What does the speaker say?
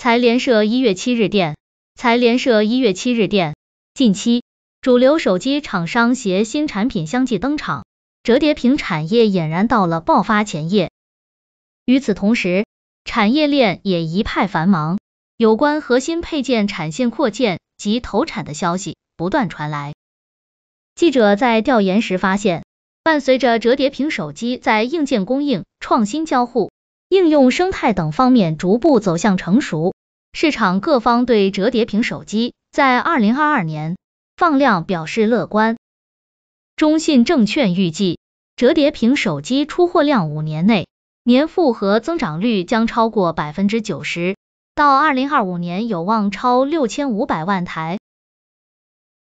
财联社一月七日电，财联社一月七日电，近期主流手机厂商携新产品相继登场，折叠屏产业俨然到了爆发前夜。与此同时，产业链也一派繁忙，有关核心配件产线扩建及投产的消息不断传来。记者在调研时发现，伴随着折叠屏手机在硬件供应、创新交互。应用生态等方面逐步走向成熟，市场各方对折叠屏手机在二零二二年放量表示乐观。中信证券预计，折叠屏手机出货量五年内年复合增长率将超过百分之九十，到二零二五年有望超六千五百万台。